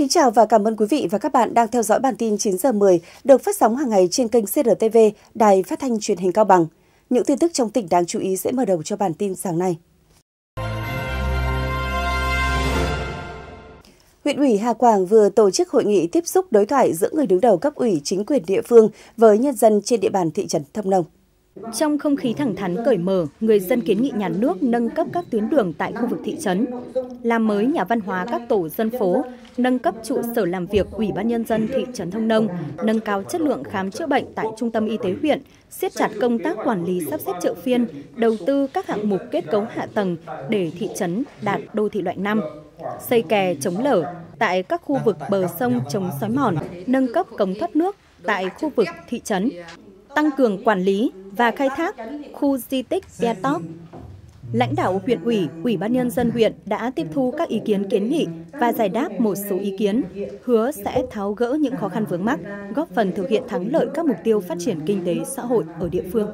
kính chào và cảm ơn quý vị và các bạn đang theo dõi bản tin 9 giờ 10 được phát sóng hàng ngày trên kênh CRTV, Đài Phát thanh Truyền hình Cao Bằng. Những tin tức trong tỉnh đáng chú ý sẽ mở đầu cho bản tin sáng nay. Huyện ủy Hà Quảng vừa tổ chức hội nghị tiếp xúc đối thoại giữa người đứng đầu cấp ủy chính quyền địa phương với nhân dân trên địa bàn thị trấn Thâm Nông. Trong không khí thẳng thắn cởi mở, người dân kiến nghị nhà nước nâng cấp các tuyến đường tại khu vực thị trấn, làm mới nhà văn hóa các tổ dân phố, nâng cấp trụ sở làm việc Ủy ban Nhân dân thị trấn Thông Nông, nâng cao chất lượng khám chữa bệnh tại Trung tâm Y tế huyện, siết chặt công tác quản lý sắp xếp chợ phiên, đầu tư các hạng mục kết cấu hạ tầng để thị trấn đạt đô thị loại 5 xây kè chống lở tại các khu vực bờ sông chống sói mòn, nâng cấp cống thoát nước tại khu vực thị trấn, tăng cường quản lý, và khai thác khu di tích Piatop. Lãnh đạo huyện ủy, ủy ban nhân dân huyện đã tiếp thu các ý kiến kiến nghị và giải đáp một số ý kiến, hứa sẽ tháo gỡ những khó khăn vướng mắc, góp phần thực hiện thắng lợi các mục tiêu phát triển kinh tế xã hội ở địa phương.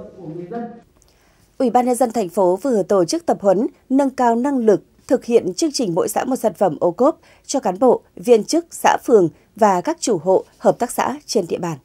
Ủy ban nhân dân thành phố vừa tổ chức tập huấn nâng cao năng lực thực hiện chương trình mỗi xã một sản phẩm ô cốp cho cán bộ, viên chức xã phường và các chủ hộ, hợp tác xã trên địa bàn.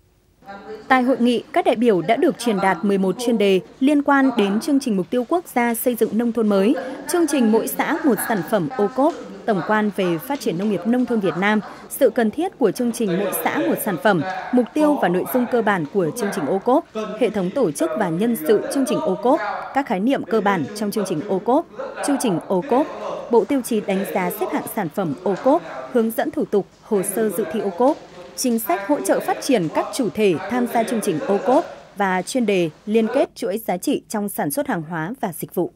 Tại hội nghị, các đại biểu đã được truyền đạt 11 chuyên đề liên quan đến chương trình mục tiêu quốc gia xây dựng nông thôn mới, chương trình mỗi xã một sản phẩm ô cốp, tổng quan về phát triển nông nghiệp nông thôn Việt Nam, sự cần thiết của chương trình mỗi xã một sản phẩm, mục tiêu và nội dung cơ bản của chương trình ô cốp, hệ thống tổ chức và nhân sự chương trình ô cốp, các khái niệm cơ bản trong chương trình ô cốp, chương trình ô cốp, bộ tiêu chí đánh giá xếp hạng sản phẩm ô cốp, hướng dẫn thủ tục, hồ sơ dự thi ô cốp, chính sách hỗ trợ phát triển các chủ thể tham gia chương trình ô cốp và chuyên đề liên kết chuỗi giá trị trong sản xuất hàng hóa và dịch vụ.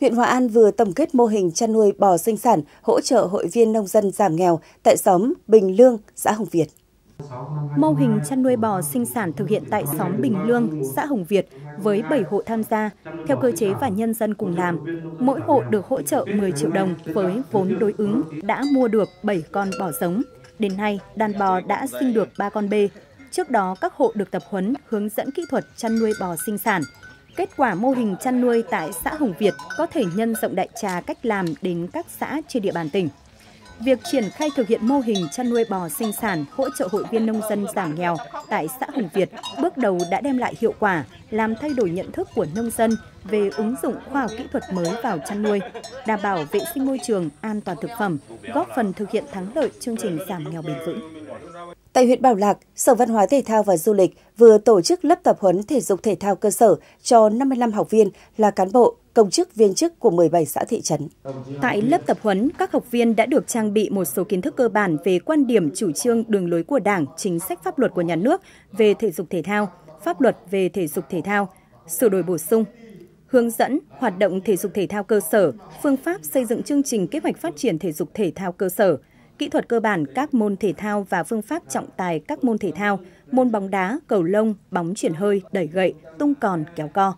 Huyện Hòa An vừa tổng kết mô hình chăn nuôi bò sinh sản hỗ trợ hội viên nông dân giảm nghèo tại xóm Bình Lương, xã Hồng Việt. Mô hình chăn nuôi bò sinh sản thực hiện tại xóm Bình Lương, xã Hồng Việt với 7 hộ tham gia theo cơ chế và nhân dân cùng làm. Mỗi hộ được hỗ trợ 10 triệu đồng với vốn đối ứng đã mua được 7 con bò giống. Đến nay, đàn bò đã sinh được 3 con bê. Trước đó, các hộ được tập huấn hướng dẫn kỹ thuật chăn nuôi bò sinh sản. Kết quả mô hình chăn nuôi tại xã Hồng Việt có thể nhân rộng đại trà cách làm đến các xã trên địa bàn tỉnh. Việc triển khai thực hiện mô hình chăn nuôi bò sinh sản hỗ trợ hội viên nông dân giảm nghèo tại xã Hồng Việt bước đầu đã đem lại hiệu quả, làm thay đổi nhận thức của nông dân về ứng dụng khoa học kỹ thuật mới vào chăn nuôi, đảm bảo vệ sinh môi trường, an toàn thực phẩm, góp phần thực hiện thắng lợi chương trình giảm nghèo bền vững. Tại huyện Bảo Lạc, Sở Văn hóa Thể thao và Du lịch vừa tổ chức lớp tập huấn thể dục thể thao cơ sở cho 55 học viên là cán bộ, công chức viên chức của 17 xã thị trấn. Tại lớp tập huấn, các học viên đã được trang bị một số kiến thức cơ bản về quan điểm chủ trương đường lối của Đảng, chính sách pháp luật của nhà nước về thể dục thể thao, pháp luật về thể dục thể thao, sửa đổi bổ sung, hướng dẫn hoạt động thể dục thể thao cơ sở, phương pháp xây dựng chương trình kế hoạch phát triển thể dục thể thao cơ sở, kỹ thuật cơ bản các môn thể thao và phương pháp trọng tài các môn thể thao, môn bóng đá, cầu lông, bóng chuyển hơi, đẩy gậy, tung còn, kéo co.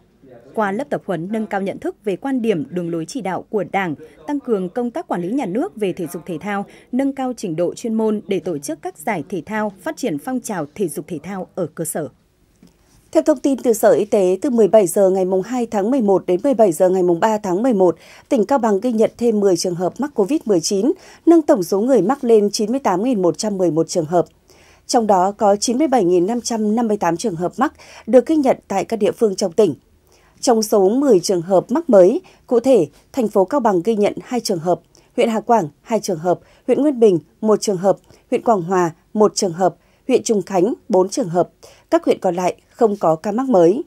Qua lớp tập huấn nâng cao nhận thức về quan điểm, đường lối chỉ đạo của Đảng, tăng cường công tác quản lý nhà nước về thể dục thể thao, nâng cao trình độ chuyên môn để tổ chức các giải thể thao, phát triển phong trào thể dục thể thao ở cơ sở. Theo thông tin từ Sở Y tế, từ 17 giờ ngày 2 tháng 11 đến 17 giờ ngày 3 tháng 11, tỉnh Cao Bằng ghi nhận thêm 10 trường hợp mắc COVID-19, nâng tổng số người mắc lên 98.111 trường hợp. Trong đó có 97.558 trường hợp mắc được ghi nhận tại các địa phương trong tỉnh. Trong số 10 trường hợp mắc mới, cụ thể, thành phố Cao Bằng ghi nhận 2 trường hợp, huyện Hà Quảng 2 trường hợp, huyện Nguyên Bình 1 trường hợp, huyện Quảng Hòa 1 trường hợp, huyện Trùng Khánh 4 trường hợp, các huyện còn lại không có ca mắc mới.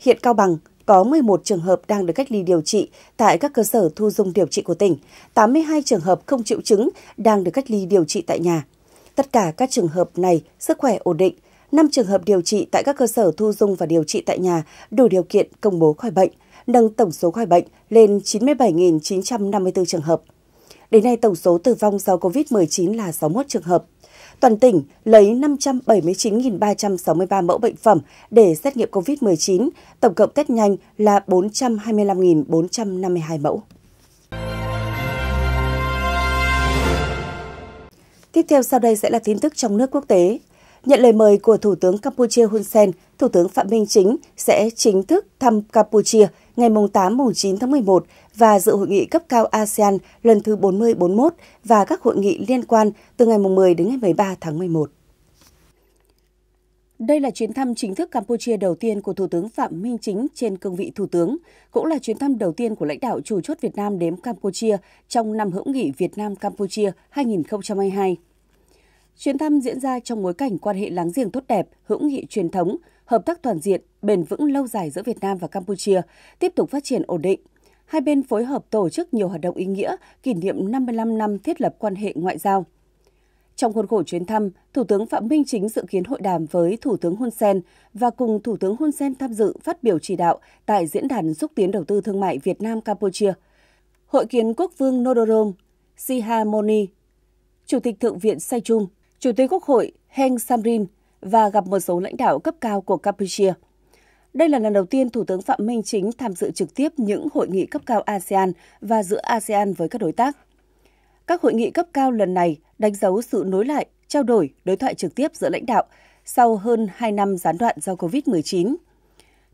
Hiện Cao Bằng có 11 trường hợp đang được cách ly điều trị tại các cơ sở thu dung điều trị của tỉnh, 82 trường hợp không triệu chứng đang được cách ly điều trị tại nhà. Tất cả các trường hợp này sức khỏe ổn định, 5 trường hợp điều trị tại các cơ sở thu dung và điều trị tại nhà đủ điều kiện công bố khỏi bệnh, nâng tổng số khỏi bệnh lên 97.954 trường hợp. Đến nay, tổng số tử vong do COVID-19 là 61 trường hợp. Toàn tỉnh lấy 579.363 mẫu bệnh phẩm để xét nghiệm COVID-19, tổng cộng test nhanh là 425.452 mẫu. Tiếp theo sau đây sẽ là tin tức trong nước quốc tế. Nhận lời mời của Thủ tướng Campuchia Hun Sen, Thủ tướng Phạm Minh Chính sẽ chính thức thăm Campuchia ngày 8-9 tháng 11 và dự hội nghị cấp cao ASEAN lần thứ 40-41 và các hội nghị liên quan từ ngày mùng 10 đến ngày 13 tháng 11. Đây là chuyến thăm chính thức Campuchia đầu tiên của Thủ tướng Phạm Minh Chính trên cương vị Thủ tướng, cũng là chuyến thăm đầu tiên của lãnh đạo chủ chốt Việt Nam đến Campuchia trong năm hữu nghị Việt Nam-Campuchia 2022. Chuyến thăm diễn ra trong bối cảnh quan hệ láng giềng tốt đẹp, hữu nghị truyền thống, hợp tác toàn diện, bền vững lâu dài giữa Việt Nam và Campuchia tiếp tục phát triển ổn định. Hai bên phối hợp tổ chức nhiều hoạt động ý nghĩa kỷ niệm 55 năm thiết lập quan hệ ngoại giao. Trong khuôn khổ chuyến thăm, Thủ tướng Phạm Minh Chính dự kiến hội đàm với Thủ tướng Hun Sen và cùng Thủ tướng Hun Sen tham dự phát biểu chỉ đạo tại Diễn đàn Xúc tiến Đầu tư Thương mại Việt Nam-Campuchia. Hội kiến quốc vương Norodom Sihamoni, Chủ tịch Thượng viện Say Chung, Chủ tịch Quốc hội Heng Samrin – và gặp một số lãnh đạo cấp cao của Campuchia. Đây là lần đầu tiên Thủ tướng Phạm Minh Chính tham dự trực tiếp những hội nghị cấp cao ASEAN và giữa ASEAN với các đối tác. Các hội nghị cấp cao lần này đánh dấu sự nối lại, trao đổi, đối thoại trực tiếp giữa lãnh đạo sau hơn 2 năm gián đoạn do COVID-19.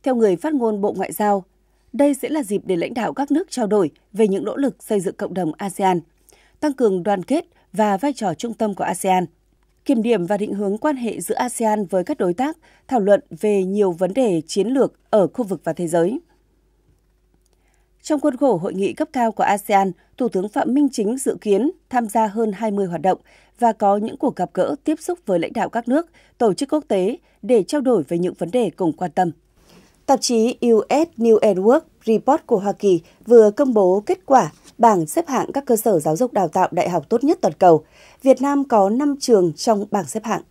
Theo người phát ngôn Bộ Ngoại giao, đây sẽ là dịp để lãnh đạo các nước trao đổi về những nỗ lực xây dựng cộng đồng ASEAN, tăng cường đoàn kết và vai trò trung tâm của ASEAN – kiểm điểm và định hướng quan hệ giữa ASEAN với các đối tác, thảo luận về nhiều vấn đề chiến lược ở khu vực và thế giới. Trong khuôn khổ hội nghị cấp cao của ASEAN, Thủ tướng Phạm Minh Chính dự kiến tham gia hơn 20 hoạt động và có những cuộc gặp gỡ tiếp xúc với lãnh đạo các nước, tổ chức quốc tế để trao đổi về những vấn đề cùng quan tâm. Tạp chí US New and World Report của Hoa Kỳ vừa công bố kết quả bảng xếp hạng các cơ sở giáo dục đào tạo đại học tốt nhất toàn cầu. Việt Nam có 5 trường trong bảng xếp hạng.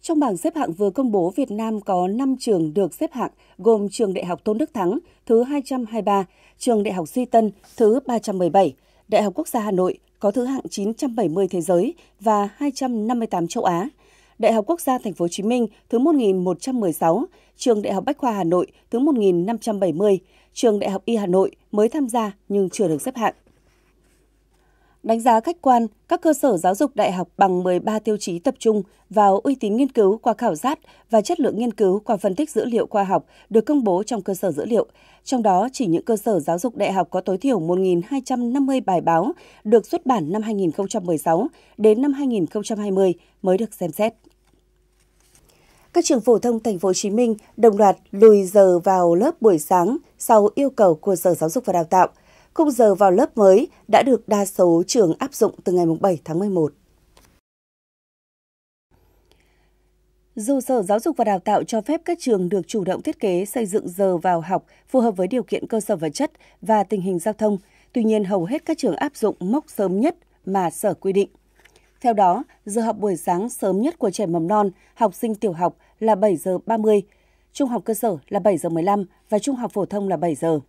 Trong bảng xếp hạng vừa công bố, Việt Nam có 5 trường được xếp hạng, gồm Trường Đại học Tôn Đức Thắng thứ 223, Trường Đại học Duy Tân thứ 317, Đại học Quốc gia Hà Nội có thứ hạng 970 thế giới và 258 châu Á – Đại học Quốc gia Thành phố Hồ Chí Minh thứ 1116, Trường Đại học Bách khoa Hà Nội thứ 1570, Trường Đại học Y Hà Nội mới tham gia nhưng chưa được xếp hạng. Đánh giá khách quan, các cơ sở giáo dục đại học bằng 13 tiêu chí tập trung vào uy tín nghiên cứu qua khảo sát và chất lượng nghiên cứu qua phân tích dữ liệu khoa học được công bố trong cơ sở dữ liệu. Trong đó, chỉ những cơ sở giáo dục đại học có tối thiểu 1.250 bài báo được xuất bản năm 2016 đến năm 2020 mới được xem xét. Các trường phổ thông thành phố Hồ Chí Minh đồng loạt lùi giờ vào lớp buổi sáng sau yêu cầu của Sở Giáo dục và Đào tạo. Khung giờ vào lớp mới đã được đa số trường áp dụng từ ngày 7 tháng 11. Dù Sở Giáo dục và Đào tạo cho phép các trường được chủ động thiết kế xây dựng giờ vào học phù hợp với điều kiện cơ sở vật chất và tình hình giao thông, tuy nhiên hầu hết các trường áp dụng mốc sớm nhất mà Sở quy định. Theo đó, giờ học buổi sáng sớm nhất của trẻ mầm non, học sinh tiểu học là 7 giờ 30, trung học cơ sở là 7 giờ 15 và trung học phổ thông là 7 giờ.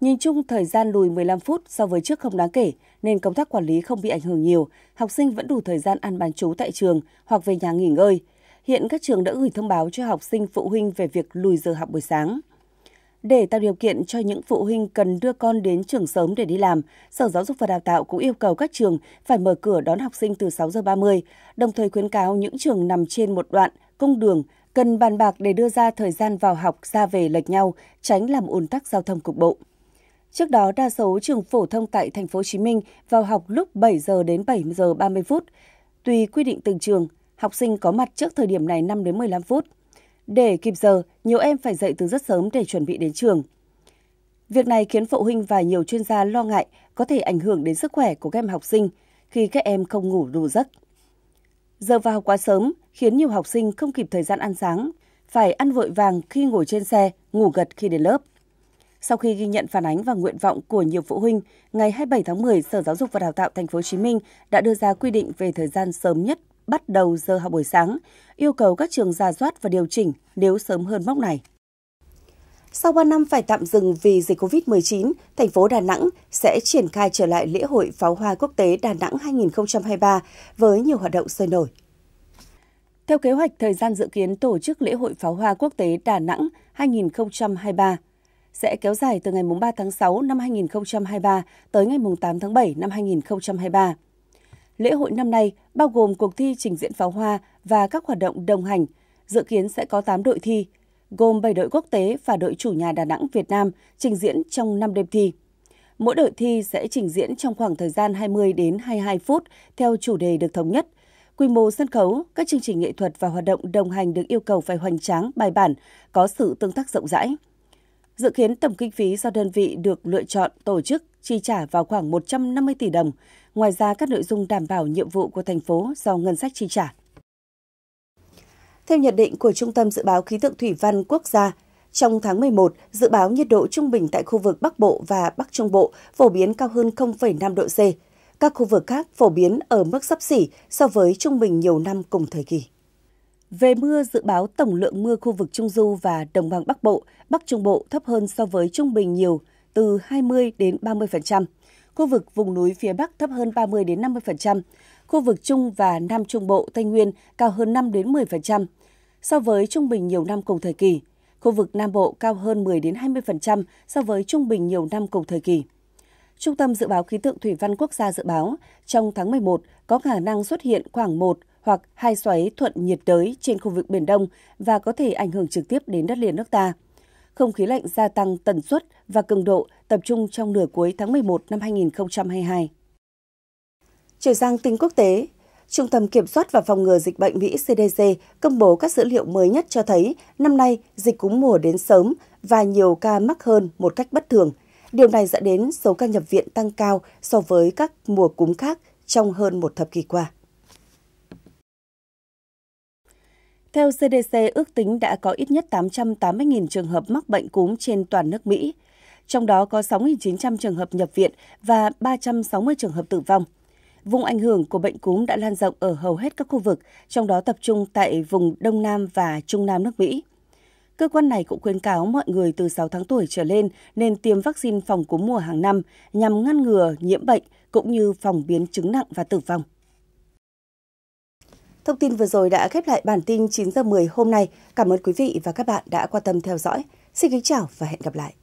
Nhìn chung thời gian lùi 15 phút so với trước không đáng kể nên công tác quản lý không bị ảnh hưởng nhiều, học sinh vẫn đủ thời gian ăn bán trú tại trường hoặc về nhà nghỉ ngơi. Hiện các trường đã gửi thông báo cho học sinh phụ huynh về việc lùi giờ học buổi sáng. Để tạo điều kiện cho những phụ huynh cần đưa con đến trường sớm để đi làm, Sở Giáo dục và Đào tạo cũng yêu cầu các trường phải mở cửa đón học sinh từ 6 giờ 30, đồng thời khuyến cáo những trường nằm trên một đoạn cung đường cần bàn bạc để đưa ra thời gian vào học ra về lệch nhau, tránh làm ùn tắc giao thông cục bộ. Trước đó, đa số trường phổ thông tại thành phố Hồ Chí Minh vào học lúc 7 giờ đến 7 giờ 30 phút. Tùy quy định từng trường, học sinh có mặt trước thời điểm này 5 đến 15 phút. Để kịp giờ, nhiều em phải dậy từ rất sớm để chuẩn bị đến trường. Việc này khiến phụ huynh và nhiều chuyên gia lo ngại có thể ảnh hưởng đến sức khỏe của các em học sinh khi các em không ngủ đủ giấc. Giờ vào quá sớm khiến nhiều học sinh không kịp thời gian ăn sáng, phải ăn vội vàng khi ngồi trên xe, ngủ gật khi đến lớp. Sau khi ghi nhận phản ánh và nguyện vọng của nhiều phụ huynh, ngày 27 tháng 10, Sở Giáo dục và Đào tạo Thành phố Hồ Chí Minh đã đưa ra quy định về thời gian sớm nhất bắt đầu giờ học buổi sáng, yêu cầu các trường ra soát và điều chỉnh nếu sớm hơn mốc này. Sau 3 năm phải tạm dừng vì dịch COVID-19, thành phố Đà Nẵng sẽ triển khai trở lại lễ hội pháo hoa quốc tế Đà Nẵng 2023 với nhiều hoạt động sôi nổi. Theo kế hoạch, thời gian dự kiến tổ chức lễ hội pháo hoa quốc tế Đà Nẵng 2023 sẽ kéo dài từ ngày 3 tháng 6 năm 2023 tới ngày 8 tháng 7 năm 2023. Lễ hội năm nay bao gồm cuộc thi trình diễn pháo hoa và các hoạt động đồng hành. Dự kiến sẽ có 8 đội thi, gồm 7 đội quốc tế và đội chủ nhà Đà Nẵng Việt Nam trình diễn trong 5 đêm thi. Mỗi đội thi sẽ trình diễn trong khoảng thời gian 20 đến 22 phút theo chủ đề được thống nhất. Quy mô sân khấu, các chương trình nghệ thuật và hoạt động đồng hành được yêu cầu phải hoành tráng, bài bản, có sự tương tác rộng rãi. Dự kiến tổng kinh phí do đơn vị được lựa chọn tổ chức chi trả vào khoảng 150 tỷ đồng, ngoài ra các nội dung đảm bảo nhiệm vụ của thành phố do ngân sách chi trả. Theo nhận định của Trung tâm Dự báo Khí tượng Thủy văn Quốc gia, trong tháng 11, dự báo nhiệt độ trung bình tại khu vực Bắc Bộ và Bắc Trung Bộ phổ biến cao hơn 0,5 độ C. Các khu vực khác phổ biến ở mức sấp xỉ so với trung bình nhiều năm cùng thời kỳ. Về mưa, dự báo tổng lượng mưa khu vực Trung Du và Đồng bằng Bắc Bộ, Bắc Trung Bộ thấp hơn so với trung bình nhiều, từ 20 đến 30% khu vực vùng núi phía Bắc thấp hơn 30 đến 50%, khu vực Trung và Nam Trung Bộ, Tây Nguyên cao hơn 5 đến 10% so với trung bình nhiều năm cùng thời kỳ. Khu vực Nam Bộ cao hơn 10 đến 20% so với trung bình nhiều năm cùng thời kỳ. Trung tâm dự báo khí tượng thủy văn quốc gia dự báo trong tháng 11 có khả năng xuất hiện khoảng 1 hoặc hai xoáy thuận nhiệt đới trên khu vực Biển Đông và có thể ảnh hưởng trực tiếp đến đất liền nước ta không khí lạnh gia tăng tần suất và cường độ tập trung trong nửa cuối tháng 11 năm 2022. Chuyển sang tin quốc tế, Trung tâm Kiểm soát và Phòng ngừa Dịch bệnh Mỹ CDC công bố các dữ liệu mới nhất cho thấy năm nay dịch cúm mùa đến sớm và nhiều ca mắc hơn một cách bất thường. Điều này dẫn đến số ca nhập viện tăng cao so với các mùa cúm khác trong hơn một thập kỷ qua. Theo CDC, ước tính đã có ít nhất 880.000 trường hợp mắc bệnh cúm trên toàn nước Mỹ. Trong đó có 6.900 trường hợp nhập viện và 360 trường hợp tử vong. Vùng ảnh hưởng của bệnh cúm đã lan rộng ở hầu hết các khu vực, trong đó tập trung tại vùng Đông Nam và Trung Nam nước Mỹ. Cơ quan này cũng khuyến cáo mọi người từ 6 tháng tuổi trở lên nên tiêm vaccine phòng cúm mùa hàng năm nhằm ngăn ngừa nhiễm bệnh cũng như phòng biến chứng nặng và tử vong. Thông tin vừa rồi đã khép lại bản tin 9 giờ 10 hôm nay. Cảm ơn quý vị và các bạn đã quan tâm theo dõi. Xin kính chào và hẹn gặp lại.